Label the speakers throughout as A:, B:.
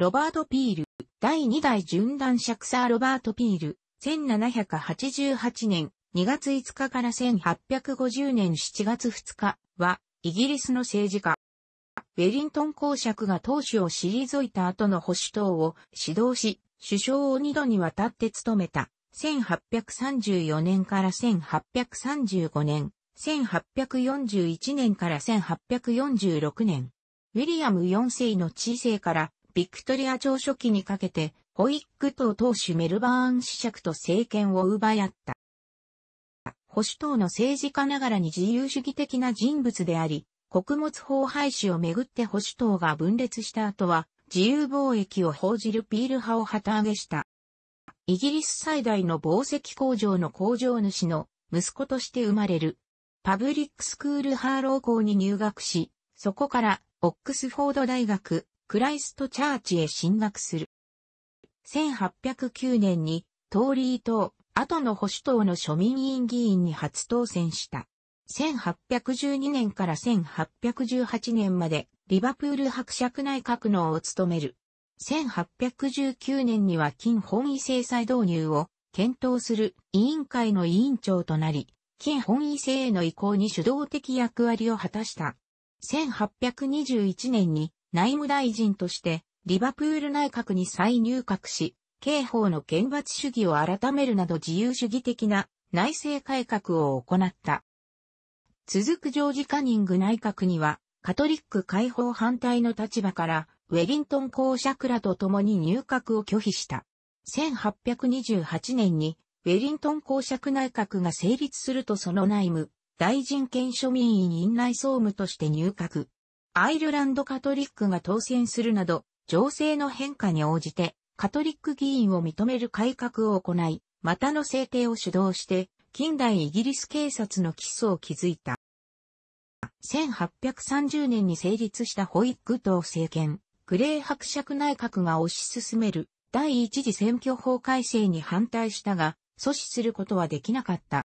A: ロバート・ピール、第2代準男爵サー・ロバート・ピール、1788年2月5日から1850年7月2日は、イギリスの政治家。ウェリントン公爵が当主を退いた後の保守党を指導し、首相を二度にわたって務めた。1834年から1835年、1841年から1846年。ウィリアム4世の治世からビクトリア朝初期にかけて、ホイック党党首メルバーン子爵と政権を奪い合った。保守党の政治家ながらに自由主義的な人物であり、穀物法廃止をめぐって保守党が分裂した後は、自由貿易を報じるピール派を旗揚げした。イギリス最大の紡績工場の工場主の息子として生まれる。パブリックスクールハーロー校に入学し、そこからオックスフォード大学、クライストチャーチへ進学する。1809年に、トーリー党、後の保守党の庶民委員議員に初当選した。1812年から1818年まで、リバプール伯爵内閣のを務める。1819年には金本位制裁導入を検討する委員会の委員長となり、金本位制への移行に主導的役割を果たした。1821年に内務大臣としてリバプール内閣に再入閣し、刑法の厳罰主義を改めるなど自由主義的な内政改革を行った。続くジョージ・カニング内閣には、カトリック解放反対の立場から、ウェリントン公爵らと共に入閣を拒否した。1828年に、ウェリントン公爵内閣が成立するとその内務、大臣兼庶民委員内総務として入閣。アイルランドカトリックが当選するなど、情勢の変化に応じて、カトリック議員を認める改革を行い、またの制定を主導して、近代イギリス警察の基礎を築いた。1830年に成立したホイッグ党政権、グレー伯爵内閣が推し進める第一次選挙法改正に反対したが、阻止することはできなかった。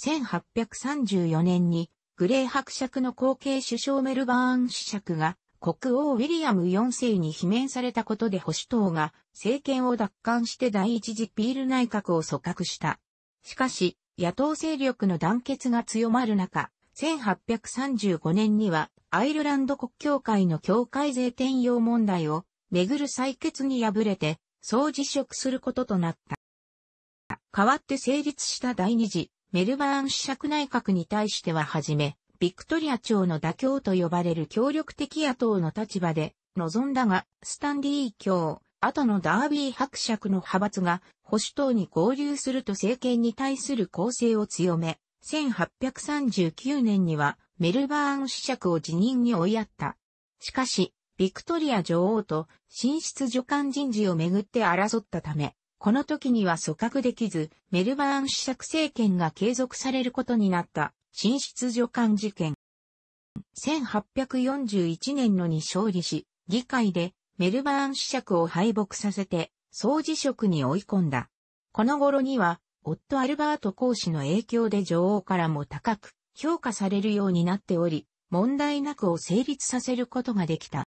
A: 1834年にグレー伯爵の後継首相メルバーン主爵が国王ウィリアム4世に罷免されたことで保守党が政権を奪還して第一次ピール内閣を組閣した。しかし、野党勢力の団結が強まる中、1835年にはアイルランド国教会の教会税転用問題をめぐる採決に敗れて、総辞職することとなった。代わって成立した第二次メルバーン主尺内閣に対してははじめ、ビクトリア朝の妥協と呼ばれる協力的野党の立場で、望んだが、スタンリー教、後のダービー伯爵の派閥が保守党に合流すると政権に対する攻勢を強め、1839年にはメルバーン主尺を辞任に追いやった。しかし、ビクトリア女王と新室助官人事をめぐって争ったため、この時には組閣できず、メルバーン主作政権が継続されることになった、新出助官事件。1841年のに勝利し、議会でメルバーン主爵を敗北させて、総辞職に追い込んだ。この頃には、夫アルバート公使の影響で女王からも高く評価されるようになっており、問題なくを成立させることができた。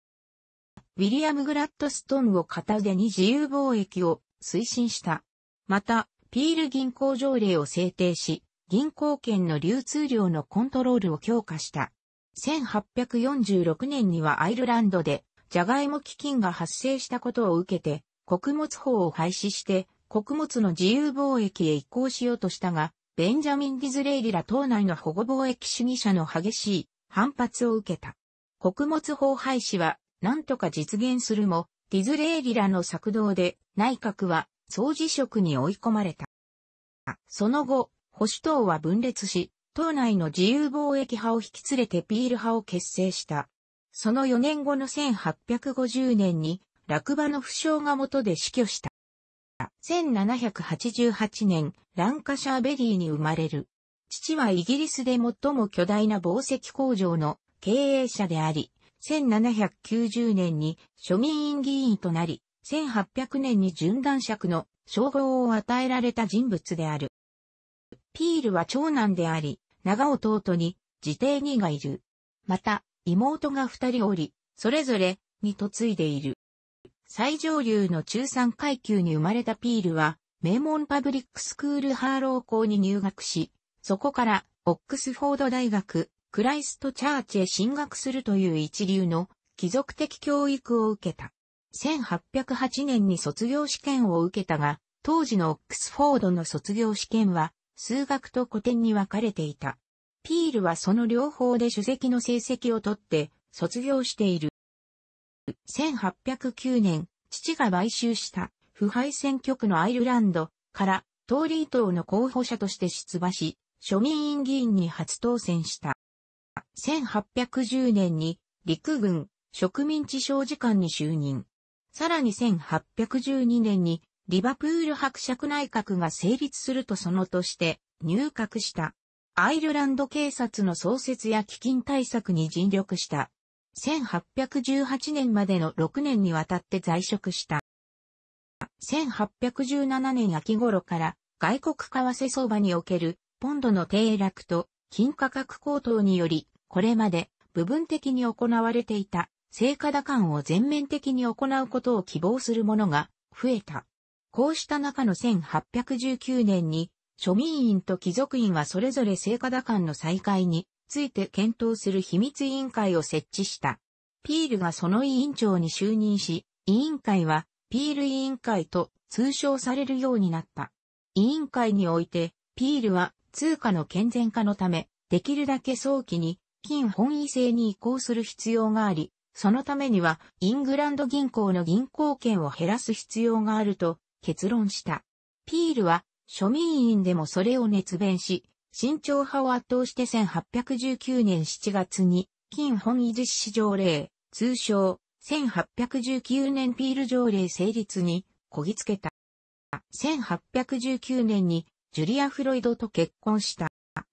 A: ウィリアム・グラッドストンを片手に自由貿易を推進した。また、ピール銀行条例を制定し、銀行券の流通量のコントロールを強化した。1846年にはアイルランドで、ジャガイモ基金が発生したことを受けて、穀物法を廃止して、穀物の自由貿易へ移行しようとしたが、ベンジャミン・ディズレイリら党内の保護貿易主義者の激しい反発を受けた。穀物法廃止はなんとか実現するも、ディズレーリラの策動で内閣は総辞職に追い込まれた。その後、保守党は分裂し、党内の自由貿易派を引き連れてピール派を結成した。その4年後の1850年に落馬の負傷がもとで死去した。1788年、ランカシャーベリーに生まれる。父はイギリスで最も巨大な紡績工場の経営者であり、1790年に庶民院議員となり、1800年に順断尺の称号を与えられた人物である。ピールは長男であり、長弟に、自邸義がいる。また、妹が二人おり、それぞれに嫁いでいる。最上流の中産階級に生まれたピールは、名門パブリックスクールハーロー校に入学し、そこからオックスフォード大学、クライストチャーチへ進学するという一流の貴族的教育を受けた。1808年に卒業試験を受けたが、当時のオックスフォードの卒業試験は、数学と古典に分かれていた。ピールはその両方で主席の成績を取って、卒業している。1809年、父が買収した腐敗選挙区のアイルランドからトーリー党の候補者として出馬し、庶民院議員に初当選した。1810年に陸軍植民地省事官に就任。さらに1812年にリバプール伯爵内閣が成立するとそのとして入閣した。アイルランド警察の創設や基金対策に尽力した。1818年までの6年にわたって在職した。1817年秋頃から外国為替相場におけるポンドの低落と金価格高騰によりこれまで部分的に行われていた成果打艦を全面的に行うことを希望する者が増えた。こうした中の1819年に庶民院と貴族院はそれぞれ成果打艦の再開について検討する秘密委員会を設置した。ピールがその委員長に就任し、委員会はピール委員会と通称されるようになった。委員会において、ピールは通貨の健全化のため、できるだけ早期に金本位制に移行する必要があり、そのためにはイングランド銀行の銀行券を減らす必要があると結論した。ピールは庶民院でもそれを熱弁し、慎重派を圧倒して1819年7月に金本位実施条例、通称1819年ピール条例成立にこぎつけた。1819年にジュリア・フロイドと結婚した。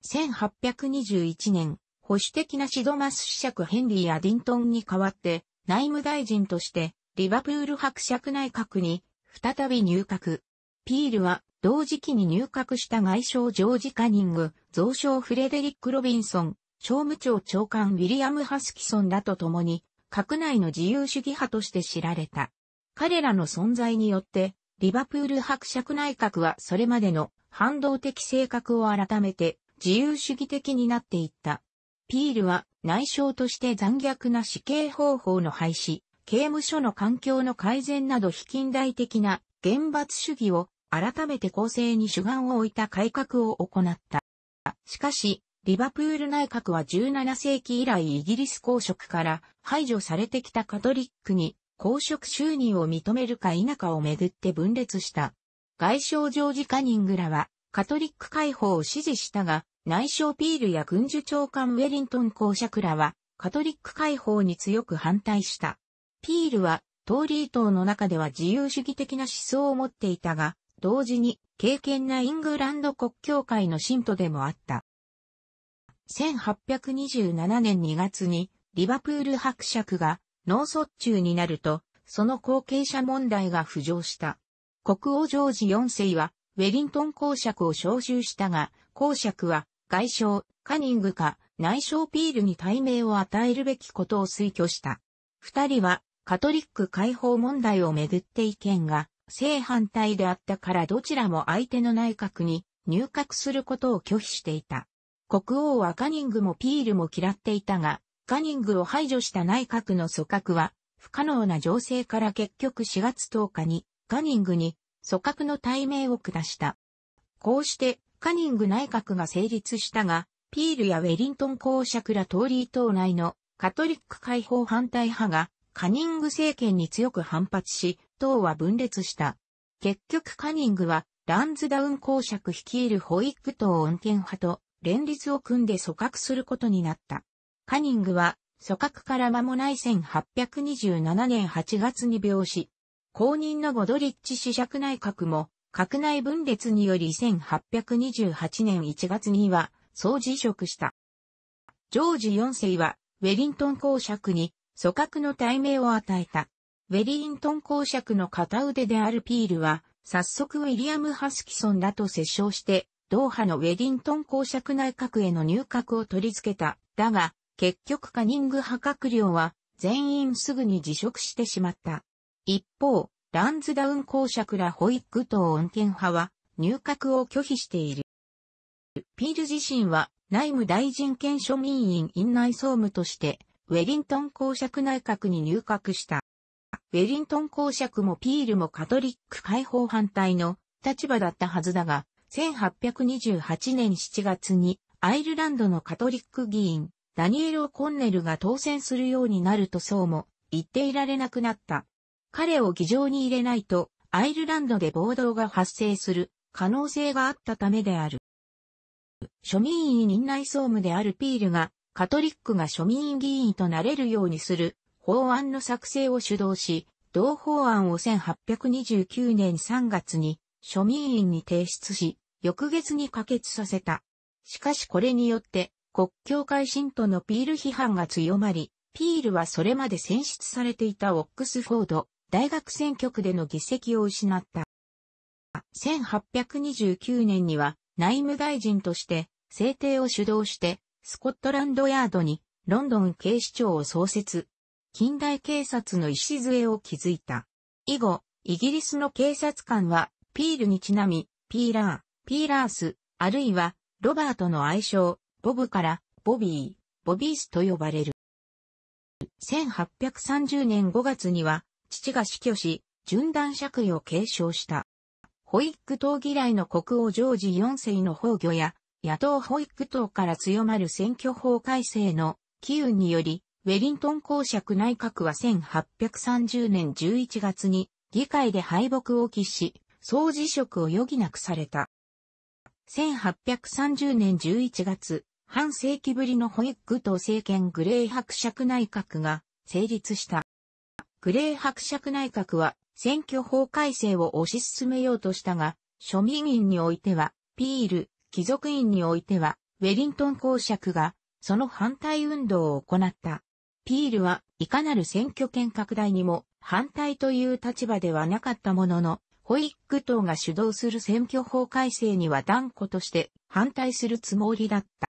A: 1821年、保守的なシドマス主爵ヘンリー・アディントンに代わって、内務大臣として、リバプール伯爵内閣に、再び入閣。ピールは、同時期に入閣した外相ジョージ・カニング、増相フレデリック・ロビンソン、商務長長官ウィリアム・ハスキソンらと共に、閣内の自由主義派として知られた。彼らの存在によって、リバプール伯爵内閣はそれまでの反動的性格を改めて自由主義的になっていった。ピールは内省として残虐な死刑方法の廃止、刑務所の環境の改善など非近代的な厳罰主義を改めて構成に主眼を置いた改革を行った。しかし、リバプール内閣は17世紀以来イギリス公職から排除されてきたカトリックに公職就任を認めるか否かをめぐって分裂した。外相ジョージ・カニングらはカトリック解放を支持したが、内相ピールや軍需長官ウェリントン公爵らは、カトリック解放に強く反対した。ピールは、トーリー党の中では自由主義的な思想を持っていたが、同時に、敬虔なイングランド国教会の信徒でもあった。1827年2月に、リバプール伯爵が脳卒中になると、その後継者問題が浮上した。国王ジョージ4世は、ウェリントン公爵を招集したが、公爵は外相、カニングか、内相ピールに対名を与えるべきことを推挙した。二人は、カトリック解放問題をめぐって意見が、正反対であったからどちらも相手の内閣に入閣することを拒否していた。国王はカニングもピールも嫌っていたが、カニングを排除した内閣の組閣は、不可能な情勢から結局4月10日に、カニングに組閣の対名を下した。こうして、カニング内閣が成立したが、ピールやウェリントン公爵らトーリー党内のカトリック解放反対派がカニング政権に強く反発し、党は分裂した。結局カニングはランズダウン公爵率いるホイッグ党恩恵派と連立を組んで組閣することになった。カニングは組閣から間もない1827年8月に病死。後任のゴドリッチ子爵内閣も閣内分裂により1828年1月には、総辞職した。ジョージ4世は、ウェリントン公爵に、組閣の対名を与えた。ウェリントン公爵の片腕であるピールは、早速ウィリアム・ハスキソンらと接触して、ドーハのウェリントン公爵内閣への入閣を取り付けた。だが、結局カニング派閣僚は、全員すぐに辞職してしまった。一方、ランズダウン公爵らホイッグ党恩恵派は入閣を拒否している。ピール自身は内務大臣兼庶民院院内総務として、ウェリントン公爵内閣に入閣した。ウェリントン公爵もピールもカトリック解放反対の立場だったはずだが、1828年7月にアイルランドのカトリック議員、ダニエル・コンネルが当選するようになるとそうも言っていられなくなった。彼を議場に入れないと、アイルランドで暴動が発生する可能性があったためである。庶民委員院内総務であるピールが、カトリックが庶民議員となれるようにする法案の作成を主導し、同法案を1829年3月に庶民院に提出し、翌月に可決させた。しかしこれによって国教会信徒のピール批判が強まり、ピールはそれまで選出されていたオックスフォード大学選挙区での議席を失った。1829年には内務大臣として制定を主導してスコットランドヤードにロンドン警視庁を創設。近代警察の礎を築いた。以後、イギリスの警察官はピールにちなみ、ピーラー、ピーラース、あるいはロバートの愛称、ボブからボビー、ボビースと呼ばれる。1830年5月には父が死去し、順断爵位を継承した。保育党嫌いの国王ジョージ四世の崩御や、野党保育党から強まる選挙法改正の機運により、ウェリントン公爵内閣は1830年11月に議会で敗北を喫し、総辞職を余儀なくされた。1830年11月、半世紀ぶりの保育党政権グレー伯爵内閣が成立した。グレー伯爵内閣は選挙法改正を推し進めようとしたが、庶民院においては、ピール、貴族院においては、ウェリントン公爵が、その反対運動を行った。ピールはいかなる選挙権拡大にも反対という立場ではなかったものの、ホイッグ党が主導する選挙法改正には断固として反対するつもりだった。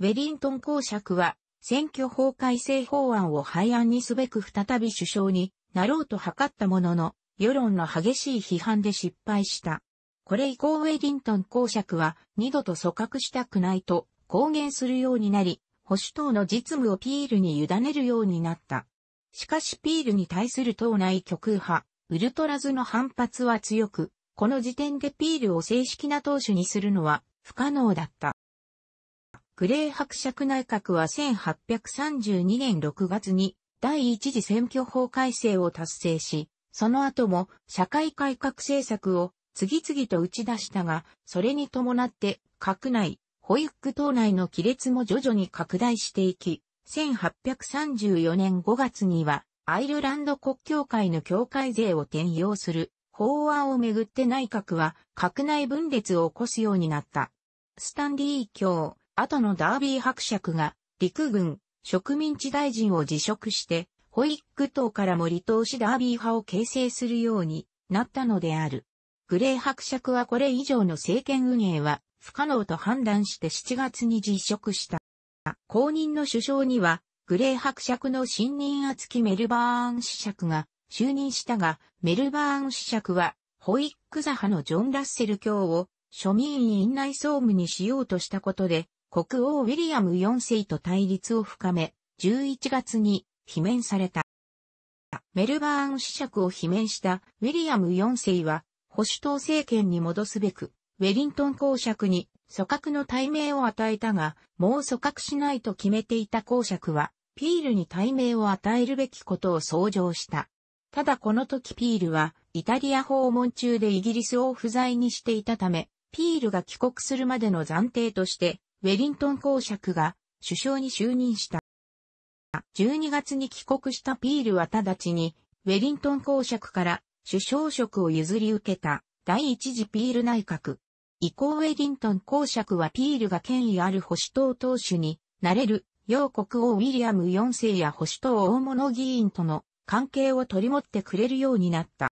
A: ウェリントン公爵は選挙法改正法案を廃案にすべく再び首相になろうと図ったものの、世論の激しい批判で失敗した。これ以降ウェリントン公爵は二度と組閣したくないと公言するようになり、保守党の実務をピールに委ねるようになった。しかしピールに対する党内極右派、ウルトラズの反発は強く、この時点でピールを正式な党首にするのは不可能だった。グレー伯爵内閣は1832年6月に第一次選挙法改正を達成し、その後も社会改革政策を次々と打ち出したが、それに伴って閣内、保育党内の亀裂も徐々に拡大していき、1834年5月にはアイルランド国教会の教会税を転用する法案をめぐって内閣は閣内分裂を起こすようになった。スタンリー教後のダービー伯爵が、陸軍、植民地大臣を辞職して、ホイック党からも離党しダービー派を形成するようになったのである。グレー伯爵はこれ以上の政権運営は不可能と判断して7月に辞職した。後任の首相には、グレー伯爵の新任厚きメルバーン子爵が就任したが、メルバーン子爵は、ホイック座派のジョン・ラッセル卿を庶民院内総務にしようとしたことで、国王ウィリアム4世と対立を深め、11月に罷免された。メルバーン子爵を罷免したウィリアム4世は、保守党政権に戻すべく、ウェリントン公爵に組閣の対名を与えたが、もう組閣しないと決めていた公爵は、ピールに対名を与えるべきことを相上した。ただこの時ピールは、イタリア訪問中でイギリスを不在にしていたため、ピールが帰国するまでの暫定として、ウェリントン公爵が首相に就任した。12月に帰国したピールは直ちに、ウェリントン公爵から首相職を譲り受けた第一次ピール内閣。以降ウェリントン公爵はピールが権威ある保守党党首になれる、洋国王ウィリアム4世や保守党大物議員との関係を取り持ってくれるようになった。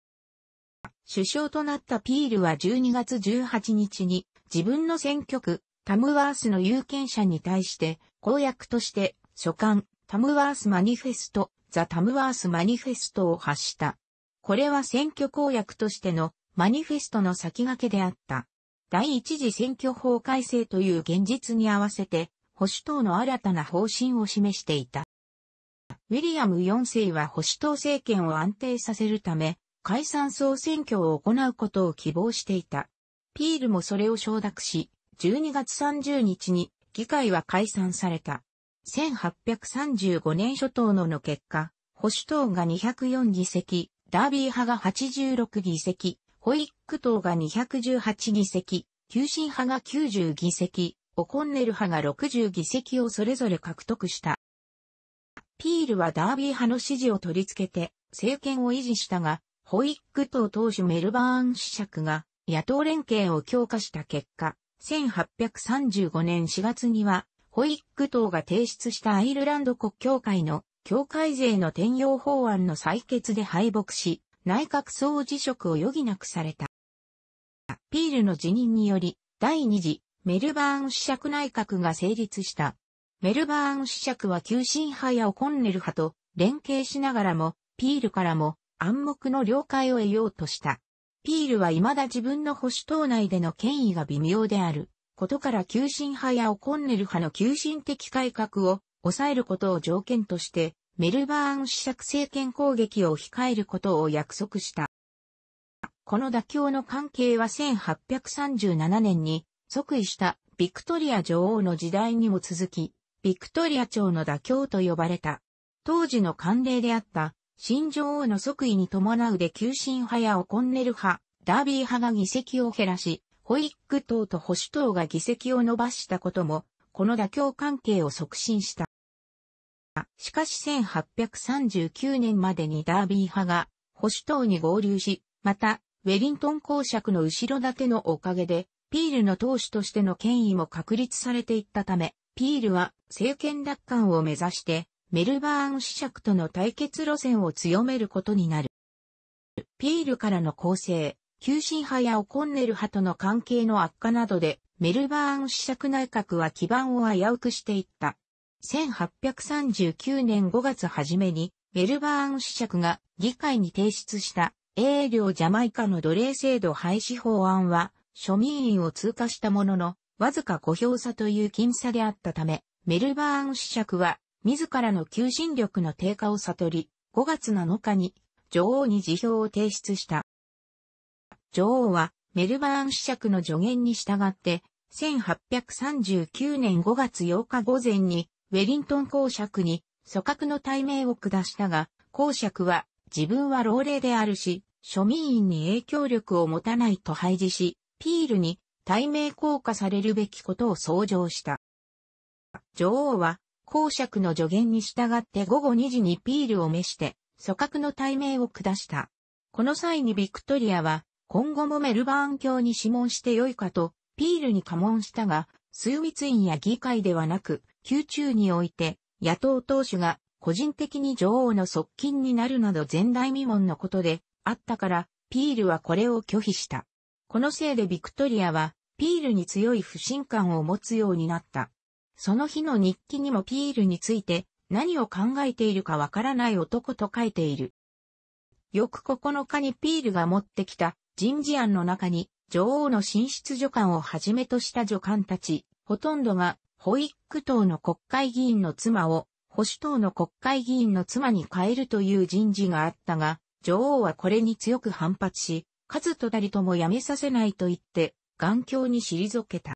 A: 首相となったピールは12月18日に自分の選挙区タムワースの有権者に対して公約として書簡タムワースマニフェスト、ザ・タムワースマニフェストを発した。これは選挙公約としてのマニフェストの先駆けであった。第一次選挙法改正という現実に合わせて、保守党の新たな方針を示していた。ウィリアム4世は保守党政権を安定させるため、解散総選挙を行うことを希望していた。ピールもそれを承諾し、12月30日に議会は解散された。1835年初頭のの結果、保守党が204議席、ダービー派が86議席、ホイック党が218議席、急進派が90議席、オコンネル派が60議席をそれぞれ獲得した。ピールはダービー派の支持を取り付けて政権を維持したが、ホイック党党首メルバーン子爵が野党連携を強化した結果、1835年4月には、ホイック党が提出したアイルランド国教会の教会税の転用法案の採決で敗北し、内閣総辞職を余儀なくされた。ピールの辞任により、第2次メルバーン主爵内閣が成立した。メルバーン主爵は急進派やオコンネル派と連携しながらも、ピールからも暗黙の了解を得ようとした。ピールは未だ自分の保守党内での権威が微妙であることから急進派やオコンネル派の急進的改革を抑えることを条件として、メルバーン試作政権攻撃を控えることを約束した。この妥協の関係は1837年に即位したビクトリア女王の時代にも続き、ビクトリア朝の妥協と呼ばれた。当時の慣例であった新女王の即位に伴うで急進派やオコンネル派、ダービー派が議席を減らし、ホイック党と保守党が議席を伸ばしたことも、この妥協関係を促進した。しかし1839年までにダービー派が保守党に合流し、また、ウェリントン公爵の後ろ盾のおかげで、ピールの党首としての権威も確立されていったため、ピールは政権奪還を目指してメルバーン子爵との対決路線を強めることになる。ピールからの構成、急進派やオコンネル派との関係の悪化などで、メルバーン子爵内閣は基盤を危うくしていった。1839年5月初めに、メルバーン子爵が議会に提出した英領ジャマイカの奴隷制度廃止法案は、庶民院を通過したものの、わずか5票差という僅差であったため、メルバーン子爵は自らの求心力の低下を悟り、5月7日に女王に辞表を提出した。女王はメルバーン子爵の助言に従って、1839年5月8日午前にウェリントン公爵に組閣の対名を下したが、公爵は自分は老齢であるし、庶民員に影響力を持たないと廃止し、ピールに対名降下されるべきことを創上した。女王は公爵の助言に従って午後2時にピールを召して、組閣の対面を下した。この際にビクトリアは、今後もメルバーン教に諮問してよいかと、ピールに過問したが、枢密院や議会ではなく、宮中において、野党党首が個人的に女王の側近になるなど前代未聞のことであったから、ピールはこれを拒否した。このせいでビクトリアは、ピールに強い不信感を持つようになった。その日の日記にもピールについて何を考えているかわからない男と書いている。翌9日にピールが持ってきた人事案の中に女王の進出助官をはじめとした助官たち、ほとんどが保育党の国会議員の妻を保守党の国会議員の妻に変えるという人事があったが、女王はこれに強く反発し、数とたりとも辞めさせないと言って、眼鏡に退けた。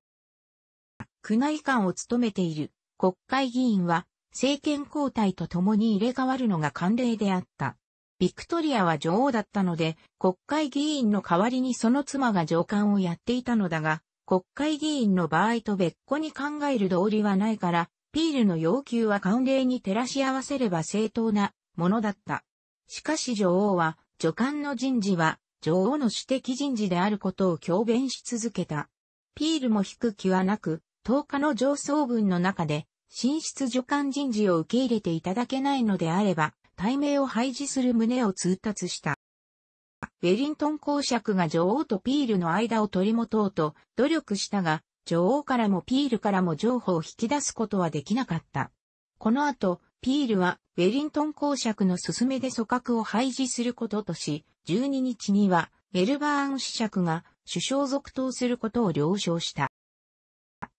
A: 宮内官を務めている国会議員は政権交代とともに入れ替わるのが慣例であった。ビクトリアは女王だったので、国会議員の代わりにその妻が上官をやっていたのだが、国会議員の場合と別個に考える道理はないから、ピールの要求は慣例に照らし合わせれば正当なものだった。しかし女王は、女官の人事は女王の主的人事であることを強弁し続けた。ピールも引く気はなく、10日の上層軍の中で、進出助官人事を受け入れていただけないのであれば、対名を廃止する旨を通達した。ウェリントン公爵が女王とピールの間を取り持とうと努力したが、女王からもピールからも情報を引き出すことはできなかった。この後、ピールはウェリントン公爵の勧めで組閣を廃止することとし、12日にはメルバーン子爵が首相続投することを了承した。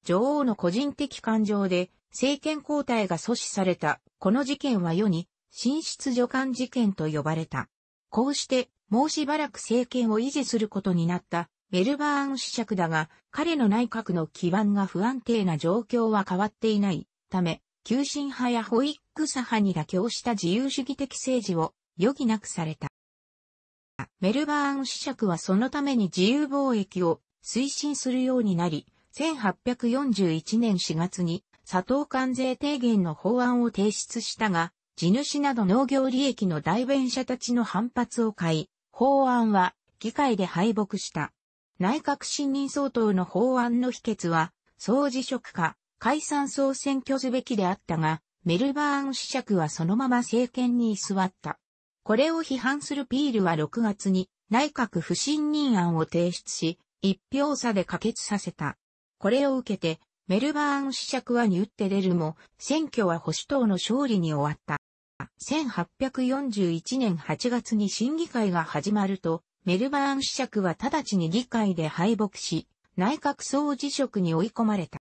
A: 女王の個人的感情で政権交代が阻止された。この事件は世に、進出助官事件と呼ばれた。こうして、もうしばらく政権を維持することになったメルバーン子爵だが、彼の内閣の基盤が不安定な状況は変わっていないため、急進派やホイック左派に妥協した自由主義的政治を余儀なくされた。メルバーン子爵はそのために自由貿易を推進するようになり、1841年4月に佐藤関税提言の法案を提出したが、地主など農業利益の代弁者たちの反発を買い、法案は議会で敗北した。内閣信任総統の法案の否決は、総辞職か、解散総選挙すべきであったが、メルバーン子爵はそのまま政権に居座った。これを批判するピールは6月に内閣不信任案を提出し、一票差で可決させた。これを受けて、メルバーン試着はに打って出るも、選挙は保守党の勝利に終わった。1841年8月に審議会が始まると、メルバーン試着は直ちに議会で敗北し、内閣総辞職に追い込まれた。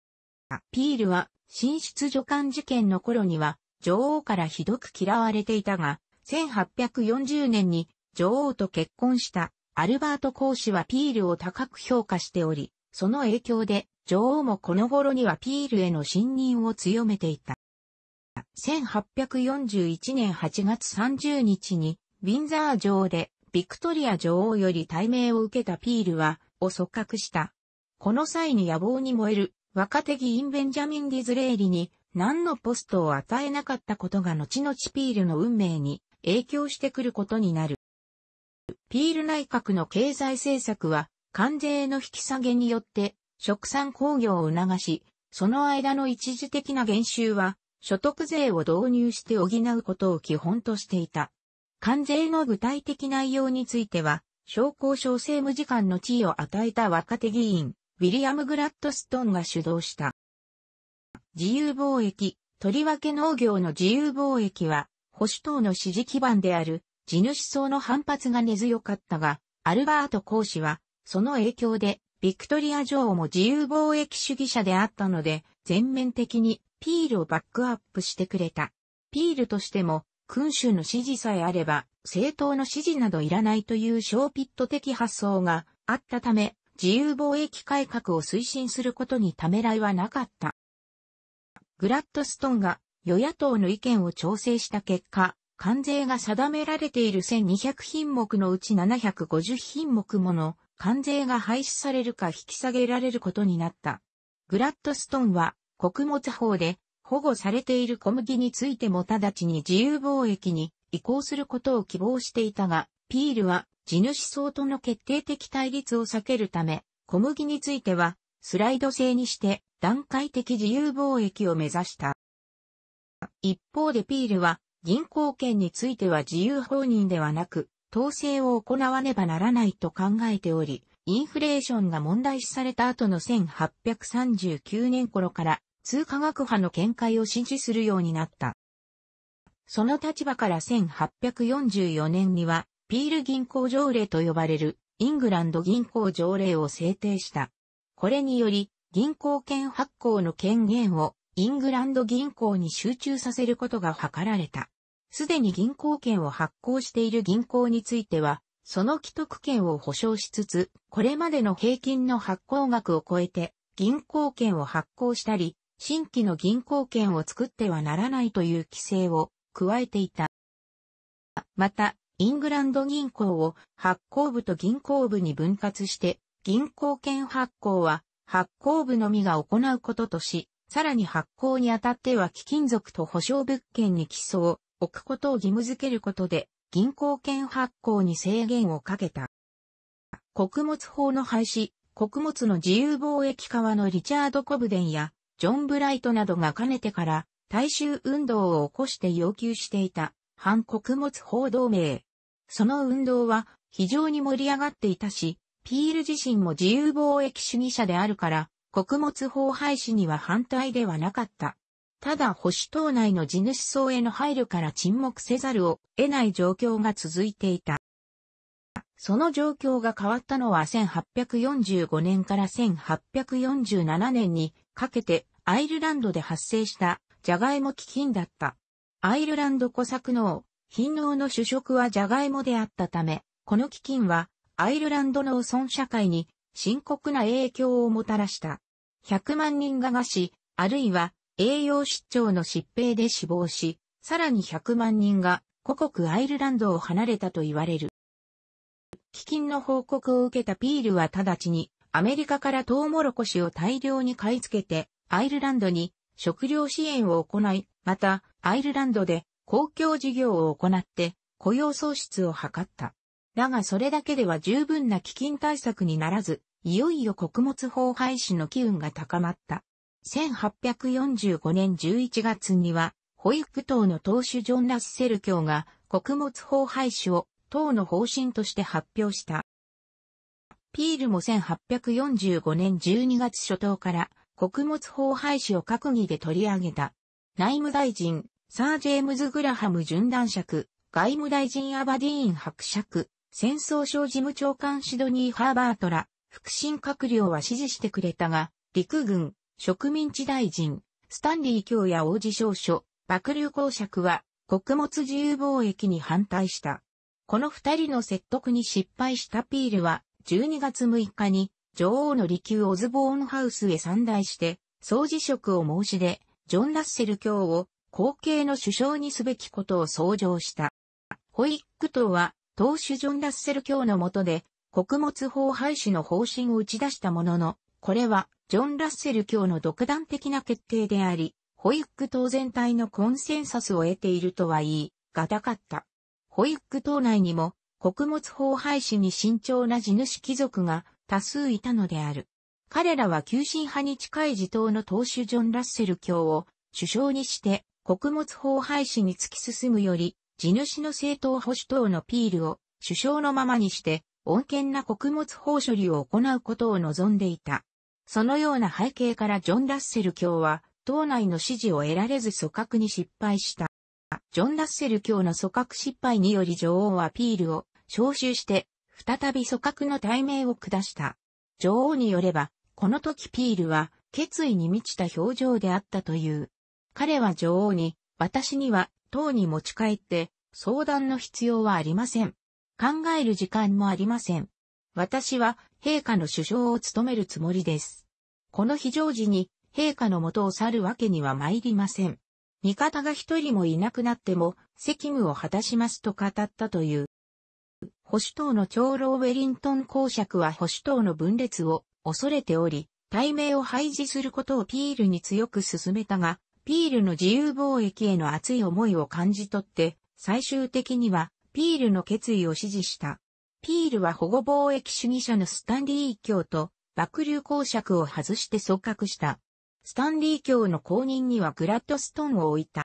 A: ピールは、新出助官事件の頃には、女王からひどく嫌われていたが、1840年に女王と結婚したアルバート公使はピールを高く評価しており、その影響で女王もこの頃にはピールへの信任を強めていた。1841年8月30日に、ウィンザー城で、ビクトリア女王より大名を受けたピールは、を即覚した。この際に野望に燃える、若手議員ベンジャミン・ディズレーリに、何のポストを与えなかったことが後々ピールの運命に影響してくることになる。ピール内閣の経済政策は、関税の引き下げによって、食産工業を促し、その間の一時的な減収は、所得税を導入して補うことを基本としていた。関税の具体的内容については、商工省政務次官の地位を与えた若手議員、ウィリアム・グラッドストンが主導した。自由貿易、とりわけ農業の自由貿易は、保守党の支持基盤である、地主層の反発が根強かったが、アルバート公使は、その影響でビクトリア女王も自由貿易主義者であったので、全面的にピールをバックアップしてくれた。ピールとしても、君主の指示さえあれば、政党の指示などいらないという小ピット的発想があったため、自由貿易改革を推進することにためらいはなかった。グラッドストンが与野党の意見を調整した結果、関税が定められている1200品目のうち750品目もの関税が廃止されるか引き下げられることになった。グラッドストーンは穀物法で保護されている小麦についても直ちに自由貿易に移行することを希望していたが、ピールは地主層との決定的対立を避けるため、小麦についてはスライド制にして段階的自由貿易を目指した。一方でピールは銀行券については自由放任ではなく、統制を行わねばならないと考えており、インフレーションが問題視された後の1839年頃から通科学派の見解を支持するようになった。その立場から1844年には、ピール銀行条例と呼ばれるイングランド銀行条例を制定した。これにより、銀行券発行の権限をイングランド銀行に集中させることが図られた。すでに銀行券を発行している銀行については、その既得権を保障しつつ、これまでの平均の発行額を超えて、銀行券を発行したり、新規の銀行券を作ってはならないという規制を加えていた。また、イングランド銀行を発行部と銀行部に分割して、銀行券発行は発行部のみが行うこととし、さらに発行にあたっては貴金属と保証物件に寄贈、置くことを義務付けることで、銀行券発行に制限をかけた。穀物法の廃止、穀物の自由貿易化はのリチャード・コブデンやジョン・ブライトなどがかねてから大衆運動を起こして要求していた反穀物法同盟。その運動は非常に盛り上がっていたし、ピール自身も自由貿易主義者であるから、穀物法廃止には反対ではなかった。ただ保守党内の地主層への配慮から沈黙せざるを得ない状況が続いていた。その状況が変わったのは1845年から1847年にかけてアイルランドで発生したジャガイモ基金だった。アイルランド小作農、貧農の主食はジャガイモであったため、この基金はアイルランド農村社会に深刻な影響をもたらした。100万人が餓死、あるいは栄養失調の疾病で死亡し、さらに100万人が故国アイルランドを離れたと言われる。基金の報告を受けたピールは直ちにアメリカからトウモロコシを大量に買い付けてアイルランドに食料支援を行い、またアイルランドで公共事業を行って雇用創出を図った。だがそれだけでは十分な基金対策にならず、いよいよ穀物法廃止の機運が高まった。1845年11月には、保育党の党首ジョン・ラッセル教が穀物法廃止を党の方針として発表した。ピールも1845年12月初頭から穀物法廃止を閣議で取り上げた。内務大臣、サー・ジェームズ・グラハム準男爵、外務大臣アバディーン伯爵、戦争省事務長官シドニー・ハーバートら、副審閣僚は支持してくれたが、陸軍、植民地大臣、スタンリー卿や王子少書、幕流公爵は、穀物自由貿易に反対した。この二人の説得に失敗したピールは、12月6日に、女王の離宮オズボーンハウスへ参大して、総辞職を申し出、ジョン・ラッセル卿を後継の首相にすべきことを創上した。ホイック党は、党首ジョン・ラッセル卿の下で、穀物法廃止の方針を打ち出したものの、これは、ジョン・ラッセル卿の独断的な決定であり、保育党全体のコンセンサスを得ているとは言い、がたかった。保育党内にも、穀物法廃止に慎重な地主貴族が多数いたのである。彼らは急進派に近い自党の党首ジョン・ラッセル卿を首相にして穀物法廃止に突き進むより地主の政党保守党のピールを首相のままにして穏健な穀物法処理を行うことを望んでいた。そのような背景からジョン・ラッセル卿は、党内の支持を得られず組閣に失敗した。ジョン・ラッセル卿の組閣失敗により女王はピールを招集して、再び組閣の対面を下した。女王によれば、この時ピールは決意に満ちた表情であったという。彼は女王に、私には党に持ち帰って相談の必要はありません。考える時間もありません。私は陛下の首相を務めるつもりです。この非常時に、陛下の元を去るわけには参りません。味方が一人もいなくなっても、責務を果たしますと語ったという。保守党の長老ウェリントン公爵は保守党の分裂を恐れており、対名を廃止することをピールに強く進めたが、ピールの自由貿易への熱い思いを感じ取って、最終的にはピールの決意を支持した。ピールは保護貿易主義者のスタンリー教と幕流公爵を外して組閣した。スタンリー教の後任にはグラッドストーンを置いた。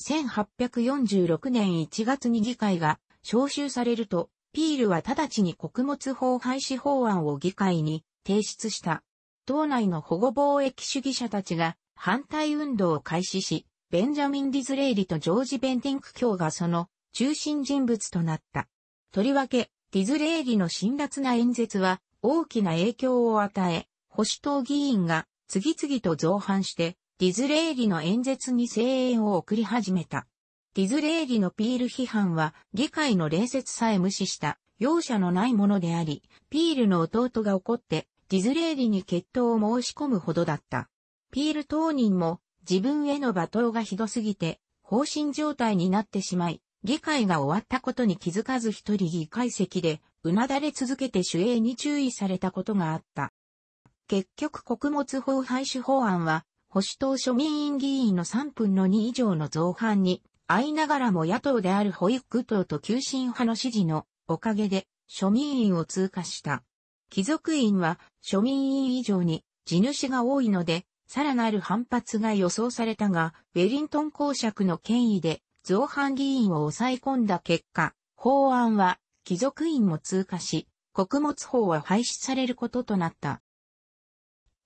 A: 1846年1月に議会が招集されると、ピールは直ちに穀物法廃止法案を議会に提出した。党内の保護貿易主義者たちが反対運動を開始し、ベンジャミン・ディズレイリとジョージ・ベンティンク教がその中心人物となった。とりわけ、ディズレーリの辛辣な演説は大きな影響を与え、保守党議員が次々と造反して、ディズレーリの演説に声援を送り始めた。ディズレーリのピール批判は議会の礼節さえ無視した容赦のないものであり、ピールの弟が怒ってディズレーリに決闘を申し込むほどだった。ピール当人も自分への罵倒がひどすぎて放心状態になってしまい、議会が終わったことに気づかず一人議会席で、うなだれ続けて主営に注意されたことがあった。結局穀物法廃止法案は、保守党庶民院議員の3分の2以上の造反に、あいながらも野党である保育党と急進派の支持のおかげで庶民院を通過した。貴族院は庶民院以上に地主が多いので、さらなる反発が予想されたが、ウェリントン公爵の権威で造反議員を抑え込んだ結果、法案は貴族院も通過し、穀物法は廃止されることとなった。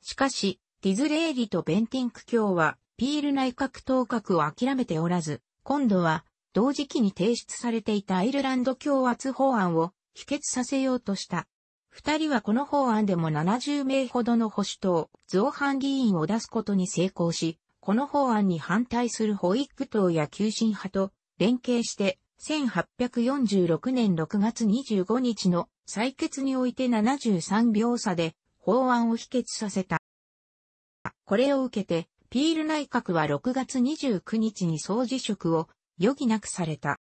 A: しかし、ディズレーリとベンティンク教は、ピール内閣当閣を諦めておらず、今度は、同時期に提出されていたアイルランド共圧法案を否決させようとした。二人はこの法案でも70名ほどの保守党、造反議員を出すことに成功し、この法案に反対する保育党や求心派と連携して、1846年6月25日の採決において73秒差で法案を否決させた。これを受けて、ピール内閣は6月29日に総辞職を余儀なくされた。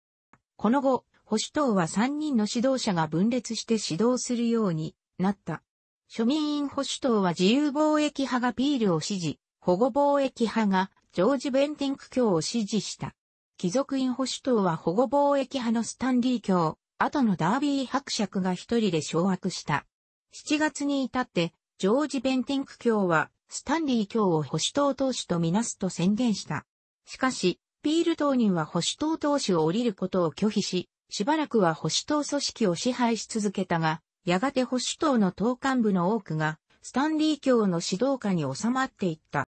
A: この後、保守党は3人の指導者が分裂して指導するようになった。庶民員保守党は自由貿易派がピールを支持、保護貿易派がジョージ・ベンティンク教を支持した。貴族院保守党は保護貿易派のスタンリー教、後のダービー伯爵が一人で掌握した。7月に至って、ジョージ・ベンティンク教は、スタンリー教を保守党党首とみなすと宣言した。しかし、ピール党人は保守党党首を降りることを拒否し、しばらくは保守党組織を支配し続けたが、やがて保守党の党幹部の多くが、スタンリー教の指導下に収まっていった。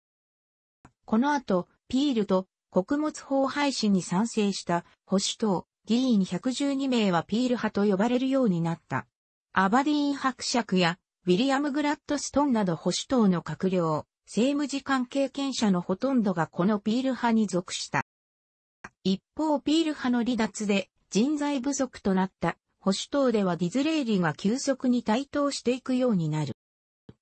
A: この後、ピールと穀物法廃止に賛成した保守党議員112名はピール派と呼ばれるようになった。アバディーン伯爵やウィリアム・グラッドストンなど保守党の閣僚、政務次官経験者のほとんどがこのピール派に属した。一方ピール派の離脱で人材不足となった保守党ではディズレーリが急速に台頭していくようになる。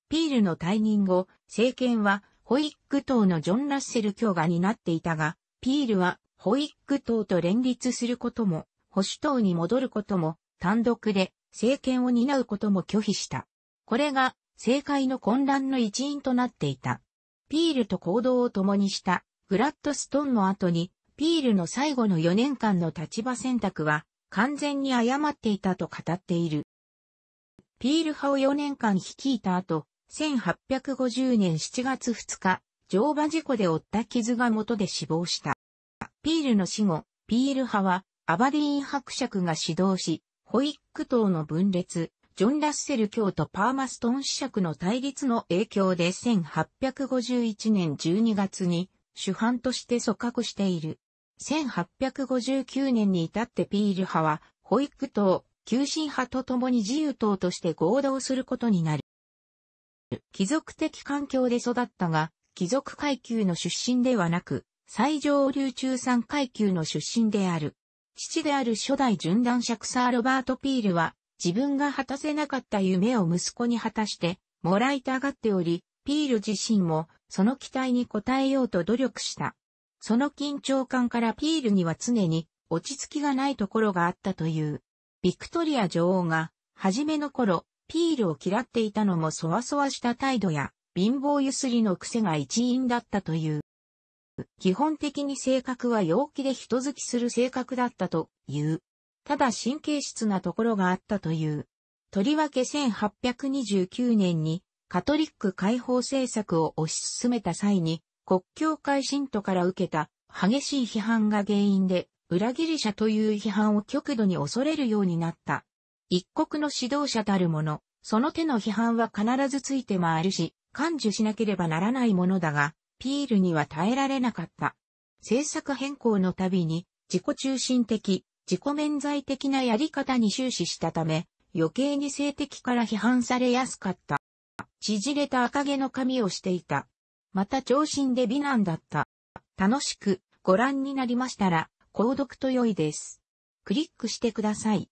A: ピールの退任後、政権はホイック党のジョン・ラッセル卿が担っていたが、ピールはホイック党と連立することも、保守党に戻ることも、単独で政権を担うことも拒否した。これが政界の混乱の一因となっていた。ピールと行動を共にしたグラッドストンの後に、ピールの最後の4年間の立場選択は完全に誤っていたと語っている。ピール派を4年間率いた後、1850年7月2日、乗馬事故で負った傷が元で死亡した。ピールの死後、ピール派は、アバディーン伯爵が指導し、ホイック党の分裂、ジョン・ラッセル教とパーマストン子爵の対立の影響で1851年12月に主犯として組閣している。1859年に至ってピール派は、ホイック党、急進派と共に自由党として合同することになる。貴族的環境で育ったが、貴族階級の出身ではなく、最上流中産階級の出身である。父である初代準男爵サー・ロバート・ピールは、自分が果たせなかった夢を息子に果たして、もらいたがっており、ピール自身も、その期待に応えようと努力した。その緊張感からピールには常に、落ち着きがないところがあったという。ビクトリア女王が、初めの頃、ピールを嫌っていたのもそわそわした態度や、貧乏ゆすりの癖が一因だったという。基本的に性格は陽気で人好きする性格だったという。ただ神経質なところがあったという。とりわけ1829年にカトリック解放政策を推し進めた際に国教会信徒から受けた激しい批判が原因で裏切り者という批判を極度に恐れるようになった一国の指導者たるもの、その手の批判は必ずついて回るし、感受しなければならないものだが、ピールには耐えられなかった。政策変更のたびに、自己中心的、自己免罪的なやり方に終始したため、余計に性的から批判されやすかった。縮れた赤毛の髪をしていた。また長身で美男だった。楽しくご覧になりましたら、購読と良いです。クリックしてください。